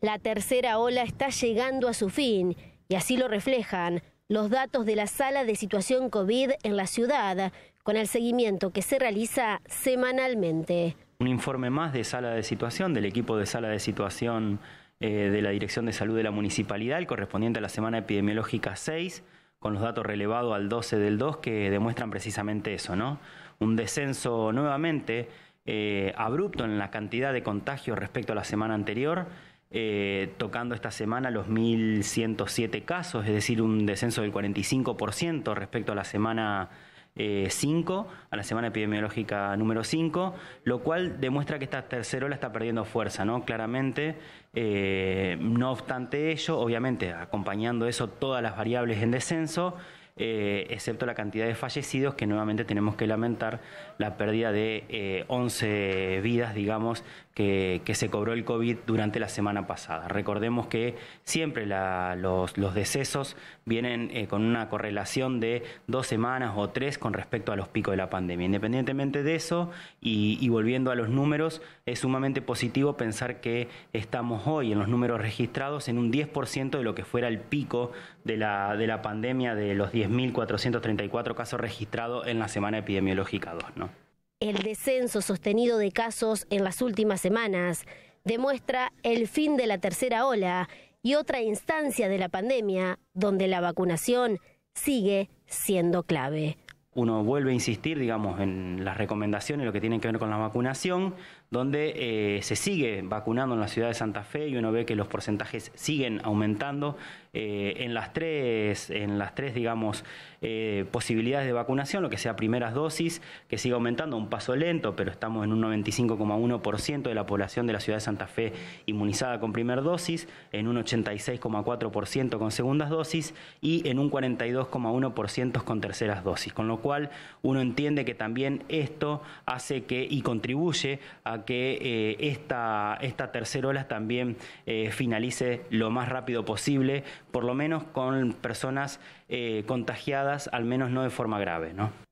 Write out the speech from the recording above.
La tercera ola está llegando a su fin y así lo reflejan los datos de la sala de situación COVID en la ciudad, con el seguimiento que se realiza semanalmente. Un informe más de sala de situación, del equipo de sala de situación eh, de la Dirección de Salud de la Municipalidad, el correspondiente a la semana epidemiológica 6, con los datos relevados al 12 del 2, que demuestran precisamente eso, ¿no? Un descenso nuevamente eh, abrupto en la cantidad de contagios respecto a la semana anterior eh, tocando esta semana los 1.107 casos, es decir, un descenso del 45% respecto a la semana 5, eh, a la semana epidemiológica número 5, lo cual demuestra que esta tercera ola está perdiendo fuerza, ¿no? Claramente, eh, no obstante ello, obviamente, acompañando eso todas las variables en descenso, excepto la cantidad de fallecidos, que nuevamente tenemos que lamentar la pérdida de 11 vidas, digamos, que, se cobró el COVID durante la semana pasada. Recordemos que siempre los, decesos vienen eh, con una correlación de dos semanas o tres con respecto a los picos de la pandemia. Independientemente de eso, y, volviendo a los números, es sumamente positivo pensar que estamos hoy en los números registrados en un 10% de lo que fuera el pico de la, pandemia de los 10.434 casos registrados en la semana epidemiológica 2. El descenso sostenido de casos en las últimas semanas demuestra el fin de la tercera ola y otra instancia de la pandemia donde la vacunación sigue siendo clave uno vuelve a insistir, digamos, en las recomendaciones, lo que tienen que ver con la vacunación, donde eh, se sigue vacunando en la ciudad de Santa Fe y uno ve que los porcentajes siguen aumentando eh, en las tres, en las tres, digamos, eh, posibilidades de vacunación, lo que sea primeras dosis, que sigue aumentando un paso lento, pero estamos en un 95,1% de la población de la ciudad de Santa Fe inmunizada con primer dosis, en un 86,4% con segundas dosis y en un 42,1% con terceras dosis, con lo cual uno entiende que también esto hace que y contribuye a que eh, esta, tercera ola también eh, finalice lo más rápido posible, por lo menos con personas eh, contagiadas, al menos no de forma grave. ¿no?